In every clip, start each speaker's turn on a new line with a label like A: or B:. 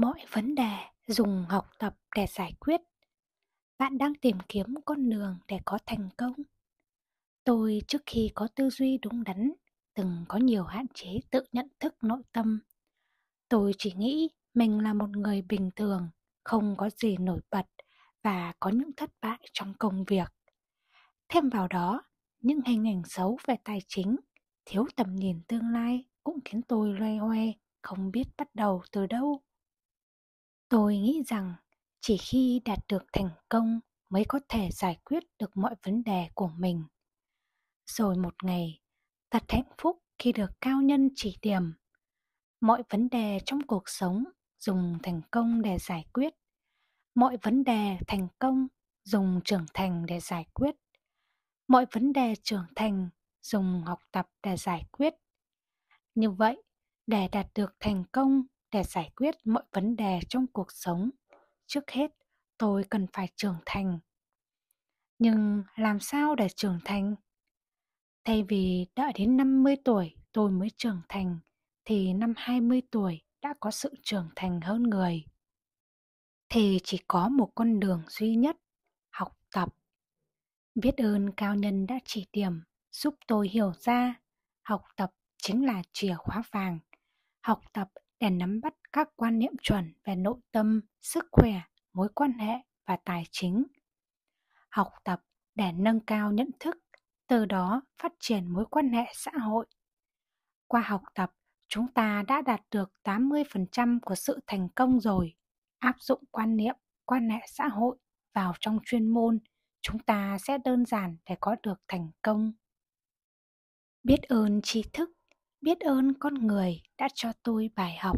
A: mọi vấn đề dùng học tập để giải quyết bạn đang tìm kiếm con đường để có thành công tôi trước khi có tư duy đúng đắn từng có nhiều hạn chế tự nhận thức nội tâm tôi chỉ nghĩ mình là một người bình thường không có gì nổi bật và có những thất bại trong công việc thêm vào đó những hình ảnh xấu về tài chính thiếu tầm nhìn tương lai cũng khiến tôi loay hoay không biết bắt đầu từ đâu Tôi nghĩ rằng chỉ khi đạt được thành công mới có thể giải quyết được mọi vấn đề của mình. Rồi một ngày, thật hạnh phúc khi được cao nhân chỉ điểm. Mọi vấn đề trong cuộc sống dùng thành công để giải quyết. Mọi vấn đề thành công dùng trưởng thành để giải quyết. Mọi vấn đề trưởng thành dùng học tập để giải quyết. Như vậy, để đạt được thành công để giải quyết mọi vấn đề trong cuộc sống trước hết tôi cần phải trưởng thành nhưng làm sao để trưởng thành thay vì đợi đến 50 tuổi tôi mới trưởng thành thì năm 20 tuổi đã có sự trưởng thành hơn người thì chỉ có một con đường duy nhất học tập biết ơn cao nhân đã chỉ điểm giúp tôi hiểu ra học tập chính là chìa khóa vàng học tập để nắm bắt các quan niệm chuẩn về nội tâm, sức khỏe, mối quan hệ và tài chính. Học tập để nâng cao nhận thức, từ đó phát triển mối quan hệ xã hội. Qua học tập, chúng ta đã đạt được 80% của sự thành công rồi. Áp dụng quan niệm, quan hệ xã hội vào trong chuyên môn, chúng ta sẽ đơn giản để có được thành công. Biết ơn tri thức biết ơn con người đã cho tôi bài học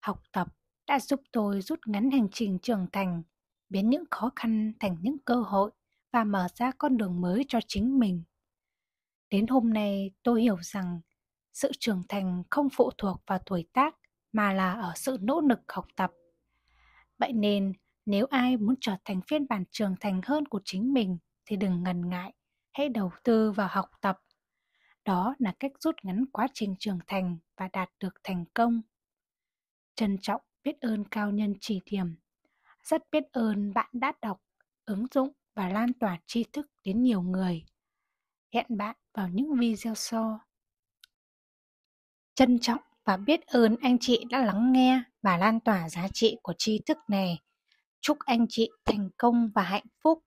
A: học tập đã giúp tôi rút ngắn hành trình trưởng thành biến những khó khăn thành những cơ hội và mở ra con đường mới cho chính mình đến hôm nay tôi hiểu rằng sự trưởng thành không phụ thuộc vào tuổi tác mà là ở sự nỗ lực học tập vậy nên nếu ai muốn trở thành phiên bản trưởng thành hơn của chính mình thì đừng ngần ngại hãy đầu tư vào học tập đó là cách rút ngắn quá trình trưởng thành và đạt được thành công trân trọng biết ơn cao nhân chỉ điểm rất biết ơn bạn đã đọc ứng dụng và lan tỏa tri thức đến nhiều người hẹn bạn vào những video sau trân trọng và biết ơn anh chị đã lắng nghe và lan tỏa giá trị của tri thức này chúc anh chị thành công và hạnh phúc